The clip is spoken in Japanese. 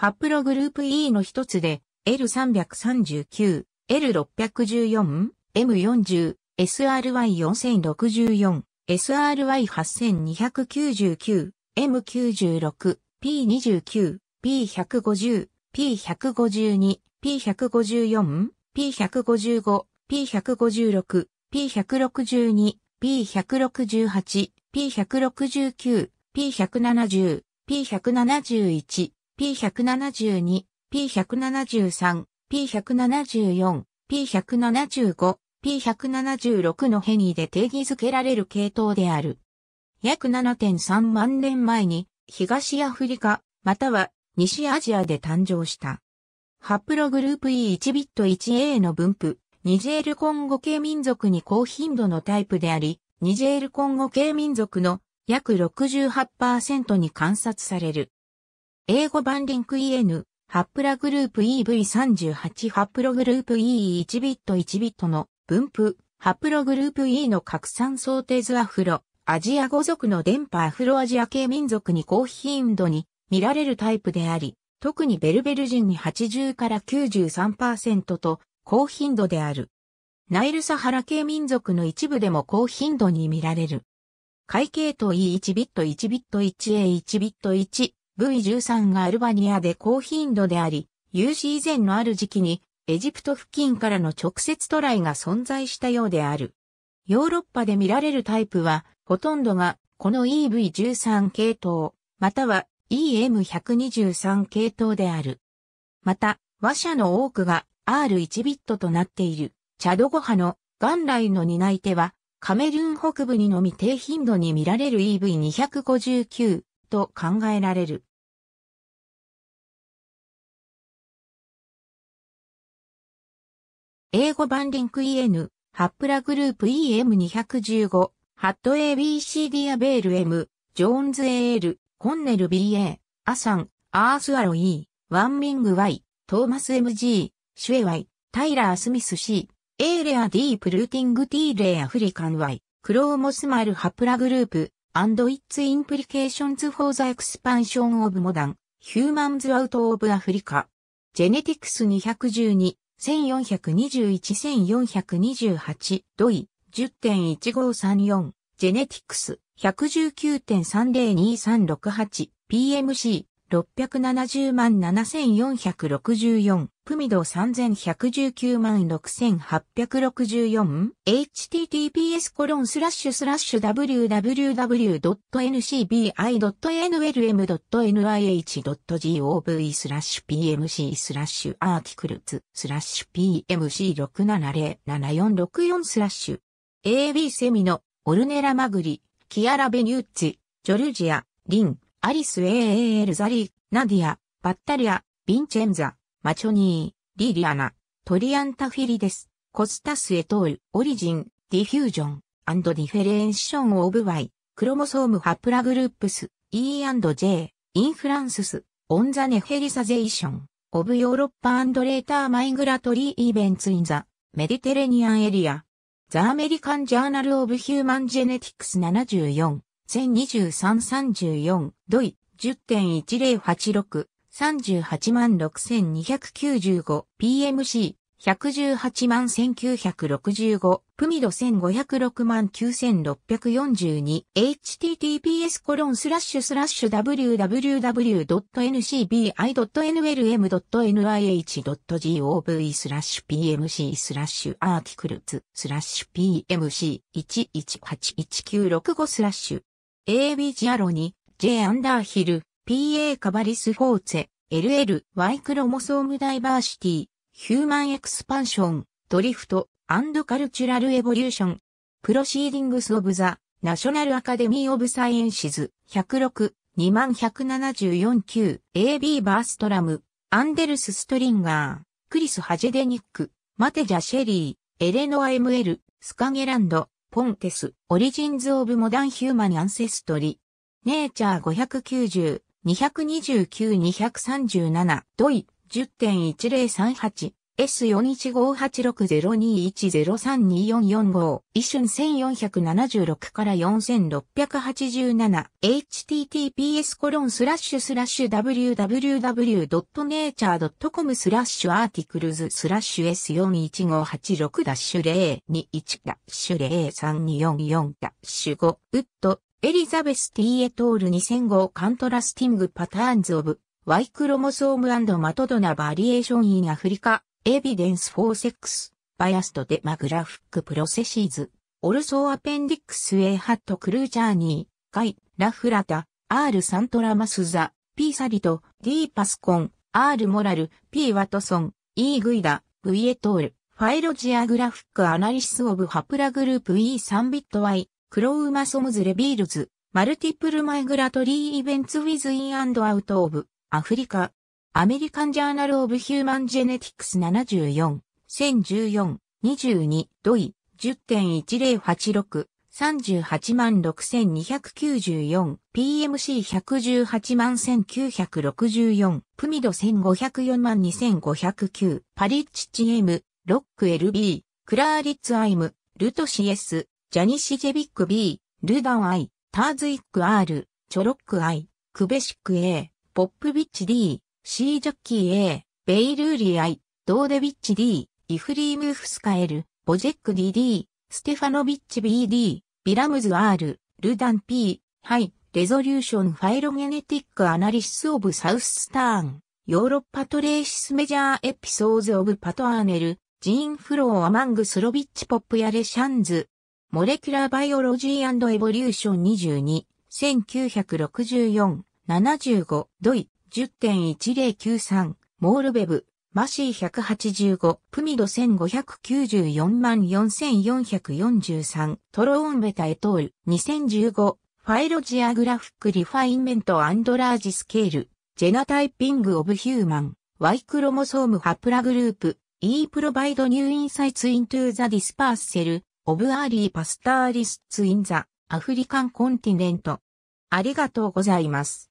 ハプログループ E の一つで、L339、L614、M40、SRY4064、SRY8299、M96、P29、P150、P152、P154、P155、P156、P162、P168、P169、P170、P171、P172、P173、P174、P175、P176 の変異で定義づけられる系統である。約7.3万年前に東アフリカ、または西アジアで誕生した。ハプログループ E1 ビット 1A の分布、ニジェールコンゴ系民族に高頻度のタイプであり、ニジェールコンゴ系民族の約68%に観察される。英語版リンク EN、ハップラグループ EV38 ハップログループ EE1 ビット1ビットの分布、ハップログループ E の拡散想定図アフロ、アジア語族の電波アフロアジア系民族に高頻度に見られるタイプであり、特にベルベル人に80から93%と高頻度である。ナイルサハラ系民族の一部でも高頻度に見られる。会系統 E1 ビット1ビット 1A1 ビット1 V13 がアルバニアで高頻度であり、有史以前のある時期にエジプト付近からの直接渡来が存在したようである。ヨーロッパで見られるタイプは、ほとんどがこの EV13 系統、または EM123 系統である。また、和車の多くが R1 ビットとなっている、チャドゴ派の元来の担い手は、カメルーン北部にのみ低頻度に見られる EV259 と考えられる。英語版リンク EN、ハップラグループ EM215、ハット ABC ディアベール M、ジョーンズ AL、コンネル BA、アサン、アースアロイ、ワンミング Y、トーマス MG、シュエ Y、タイラー・スミス C、エーレア・ディープ・ルーティング・ティーレイ・アフリカン Y、クローモスマル・ハプラグループ、アンドイッツインプリケーションズフォーザエクスパンションオブモダン、ヒューマンズアウトオブアフリカ、ジェネティクス212 1421-1428、ドイ、10.1534、ジェネティクス、119.302368、PMC、670万7464、ミド3119万 6864https コロンスラッシュスラッシュ www.ncbi.nlm.nih.gov スラッシュ pmc スラッシュアーティクルズスラッシュ p m c 6 7 0 7 4 6 4スラッシュ AB セミのオルネラマグリ、キアラベニュッツジョルジア、リン、アリス AAL ザリー、ナディア、バッタリア、ヴィンチェンザ、マチョニー、リリアナ、トリアンタフィリデス、コスタスエトール、オリジン、ディフュージョン、アンドディフェレンションオブワイ、クロモソームハプラグループス、E&J、インフランスス、オンザネヘリサゼーション、オブヨーロッパアンドレーターマイグラトリーイベンツインザ、メディテレニアンエリア、ザアメリカンジャーナルオブヒューマンジェネティクス74、1023-34、ドイ、10.1086、386,295、PMC、118万1965、プミド1506万9642、https コロンスラッシュスラッシュ www.ncbi.nlm.nih.gov スラッシュ pmc スラッシュアーティクルズスラッシュ pmc118196 5スラッシュ abg アロに j アンダーヒル PA カバリスフォーツェ、LLY クロモソームダイバーシティ、ヒューマンエクスパンション、ドリフト、アンドカルチュラルエボリューション、プロシーディングスオブザ、ナショナルアカデミーオブサイエンシズ、106、21749 AB バーストラム、アンデルス・ストリンガー、クリス・ハジェデニック、マテジャ・シェリー、エレノア・ ML、スカゲランド、ポンテス、オリジンズ・オブ・モダン・ヒューマン・アンセストリ、ネイチャー590、229-237、ドイ、10.1038、S41586021032445、イ春1476から 4687https コロンスラッシュスラッシュ www.nature.com スラッシュアーティクルズスラッシュ S415860-21-0324-5 4ウッドエリザベス・ティーエトール2005カントラスティング・パターンズ・オブ・ワイ・クロモソームマトドナ・バリエーション・イン・アフリカ・エビデンス・フォー・セックス・バイアスト・デマグラフック・プロセシーズ・オルソー・アペンディックス・エハット・クルーチャーニー・ガイ・ラフラタ・アール・サントラ・マスザ・ピー・サリト・ディー・パスコン・アール・モラル・ピー・ワトソン・イー・グイダ・ブイエトール・ファイロジアグラフック・アナリシス・オブ・ハプラグループ E3 ビットワイ・クロウマソムズレビールズ、マルティプルマイグラトリーイベンツウィズインアンドアウトオブ、アフリカ、アメリカンジャーナルオブヒューマンジェネティクス74、1014、22、ドイ、10.1086、386,294 PMC118,964 プミド1504,2509パリッチチエムロック LB クラーリッツアイムルトシエスジャニシジェビック B、ルダン I、ターズイック R、チョロック I、クベシック A、ポップビッチ D、シージャッキー A、ベイルーリ I、ドーデビッチ D、イフリームフスカエル、ボジェック DD、ステファノビッチ BD、ビラムズ R、ルダン P、ハイ、レゾリューションファイロゲネティックアナリシスオブサウススターン、ヨーロッパトレーシスメジャーエピソーズオブパトアーネル、ジーンフローアマングスロビッチポップやレシャンズ、モレキュラーバイオロジーエボリューション22、1964、75、ドイ、10.1093、モールベブ、マシー185、プミド1594万4443、トローンベタエトール、2015、ファイロジアグラフィックリファインメントアンドラージスケール、ジェナタイピングオブヒューマン、ワイクロモソームハプラグループ、E プロバイドニューインサイツイントゥーザディスパー e セル、オブアリーパスターリスツインザアフリカンコンティネント。ありがとうございます。